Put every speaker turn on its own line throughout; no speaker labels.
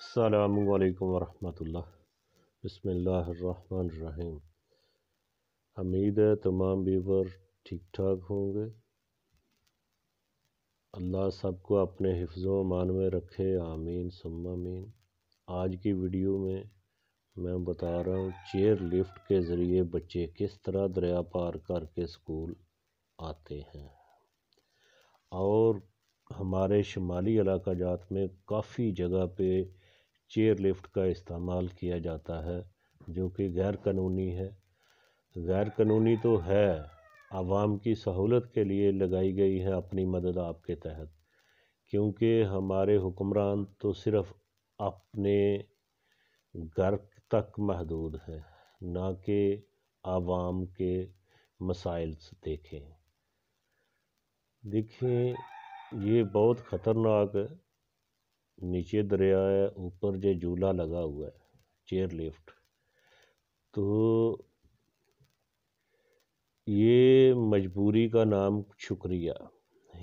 अल्लाम वरहमतुल्लाह बसमीम उम्मीद है तमाम व्यूवर ठीक ठाक होंगे अल्लाह सबको अपने हिफ्ज़ मान में रखे आमीन सम्मीन आज की वीडियो में मैं बता रहा हूँ चेयर लिफ्ट के ज़रिए बच्चे किस तरह दरिया पार करके स्कूल आते हैं और हमारे शुमाली इलाका जात में काफ़ी जगह पे चेयर लिफ्ट का इस्तेमाल किया जाता है जो कि गैर कानूनी है गैर कानूनी तो है आवाम की सहूलत के लिए लगाई गई है अपनी मदद आपके तहत क्योंकि हमारे हुक्मरान तो सिर्फ अपने घर तक महदूद हैं ना कि आवाम के मसाइल देखें देखें ये बहुत ख़तरनाक नीचे दरिया है ऊपर जो झूला लगा हुआ है चेयर लिफ्ट तो ये मजबूरी का नाम शुक्रिया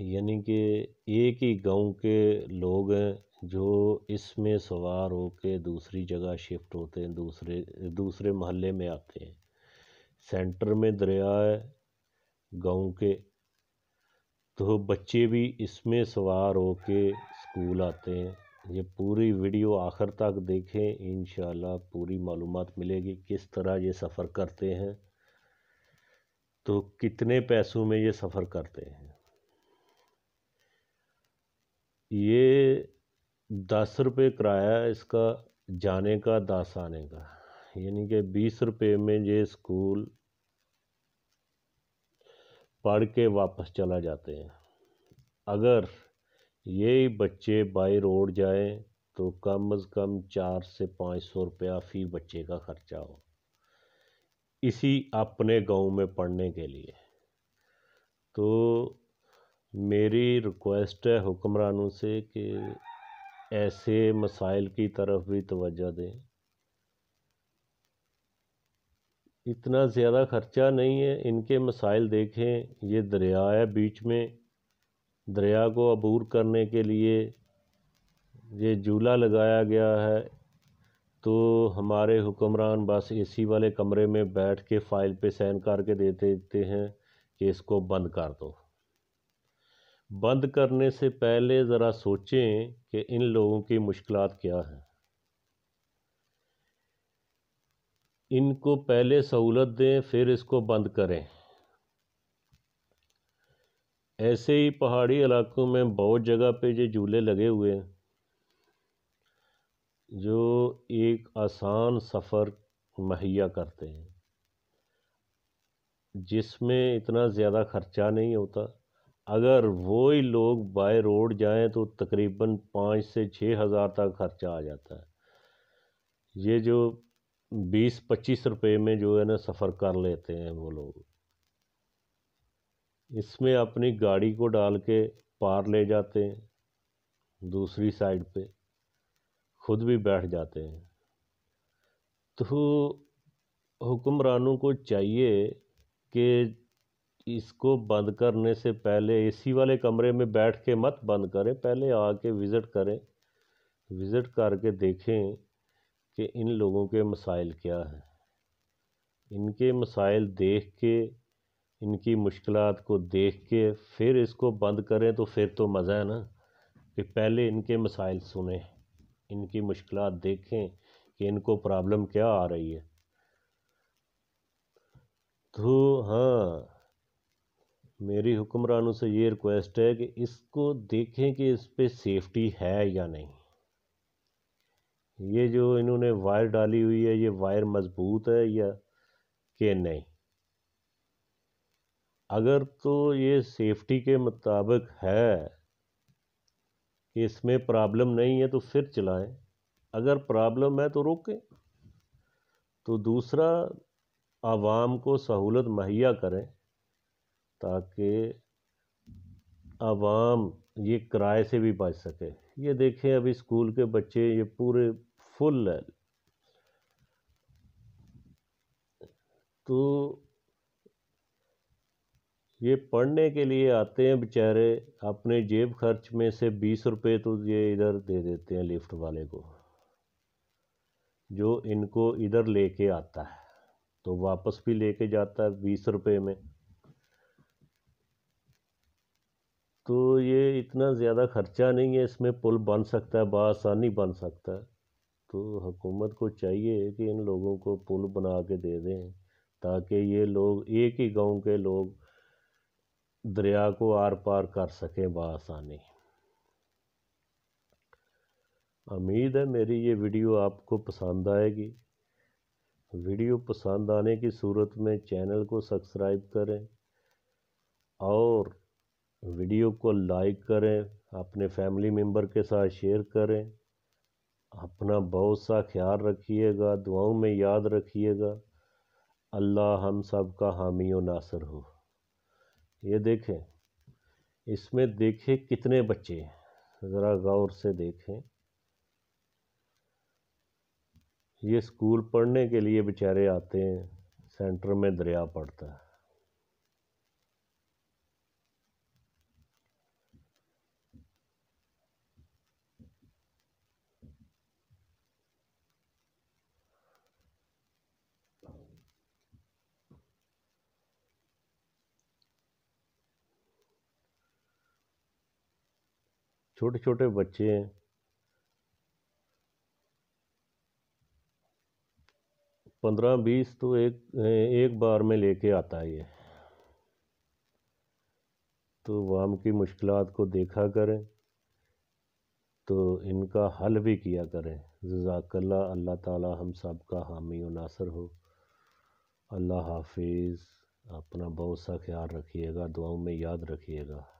यानी कि एक ही गांव के लोग हैं जो इसमें सवार हो के दूसरी जगह शिफ्ट होते हैं दूसरे दूसरे महल्ले में आते हैं सेंटर में दरिया है गांव के तो बच्चे भी इसमें सवार हो के स्कूल आते हैं ये पूरी वीडियो आखिर तक देखें इन पूरी मालूम मिलेगी किस तरह ये सफ़र करते हैं तो कितने पैसों में ये सफ़र करते हैं ये दस रुपये किराया इसका जाने का दस आने का यानी कि बीस रुपये में ये स्कूल पढ़ के वापस चला जाते हैं अगर यही बच्चे बाई रोड जाएं तो कम अज़ कम चार से पाँच सौ रुपया फ़ी बच्चे का ख़र्चा हो इसी अपने गांव में पढ़ने के लिए तो मेरी रिक्वेस्ट है हुक्मरानों से कि ऐसे मसाइल की तरफ भी तवज्जो दें इतना ज़्यादा ख़र्चा नहीं है इनके मसाइल देखें ये दरिया है बीच में दरिया को अबूर करने के लिए ये झूला लगाया गया है तो हमारे हुक्मरान बस एसी वाले कमरे में बैठ के फाइल पे साइन करके दे देते हैं कि इसको बंद कर दो बंद करने से पहले ज़रा सोचें कि इन लोगों की मुश्किल क्या हैं इनको पहले सहूलत दें फिर इसको बंद करें ऐसे ही पहाड़ी इलाकों में बहुत जगह पे ये झूले लगे हुए हैं जो एक आसान सफ़र मुहैया करते हैं जिसमें इतना ज़्यादा ख़र्चा नहीं होता अगर वो ही लोग बाय रोड जाएं तो तकरीबन पाँच से छः हज़ार तक ख़र्चा आ जाता है ये जो बीस पच्चीस रुपए में जो है ना सफ़र कर लेते हैं वो लोग इसमें अपनी गाड़ी को डाल के पार ले जाते हैं दूसरी साइड पे खुद भी बैठ जाते हैं तो हुक्मरानों को चाहिए कि इसको बंद करने से पहले एसी वाले कमरे में बैठ के मत बंद करें पहले आके विज़िट करें विज़िट करके देखें कि इन लोगों के मसाइल क्या हैं इनके मसाइल देख के इनकी मुश्किल को देख के फिर इसको बंद करें तो फिर तो मज़ा है ना कि पहले इनके मसाइल सुने इनकी मुश्किल देखें कि इनको प्रॉब्लम क्या आ रही है तो हाँ मेरी हुक्मरानों से ये रिक्वेस्ट है कि इसको देखें कि इस पर सेफ्टी है या नहीं ये जो इन्होंने वायर डाली हुई है ये वायर मज़बूत है या कि नहीं अगर तो ये सेफ्टी के मुताबिक है कि इसमें प्रॉब्लम नहीं है तो फिर चलाएं अगर प्रॉब्लम है तो रोकें तो दूसरा आवाम को सहूलत मुहैया करें ताकि आवाम ये किराए से भी बच सके ये देखें अभी स्कूल के बच्चे ये पूरे फुल है तो ये पढ़ने के लिए आते हैं बेचारे अपने जेब खर्च में से बीस रुपए तो ये इधर दे देते हैं लिफ्ट वाले को जो इनको इधर लेके आता है तो वापस भी लेके जाता है बीस रुपए में तो ये इतना ज़्यादा ख़र्चा नहीं है इसमें पुल बन सकता है बसानी बन सकता है तो हुकूमत को चाहिए कि इन लोगों को पुल बना के दे दें ताकि ये लोग एक ही गांव के लोग दरिया को आर पार कर सकें बसानी उम्मीद है मेरी ये वीडियो आपको पसंद आएगी वीडियो पसंद आने की सूरत में चैनल को सब्सक्राइब करें और वीडियो को लाइक करें अपने फैमिली मेम्बर के साथ शेयर करें अपना बहुत सा ख्याल रखिएगा दुआओं में याद रखिएगा अल्लाह हम सब का हामी व नासर हो ये देखें इसमें देखें कितने बच्चे ज़रा गौर से देखें ये स्कूल पढ़ने के लिए बेचारे आते हैं सेंटर में दरिया पड़ता है छोटे छोटे बच्चे हैं पंद्रह बीस तो एक एक बार में लेके आता है ये तो वाम की मुश्किल को देखा करें तो इनका हल भी किया करें जजाकल्ला अल्लाह ताला हम सब का हामी व नासर हो अल्लाह हाफिज़ अपना बहुत सा ख्याल रखिएगा दुआओं में याद रखिएगा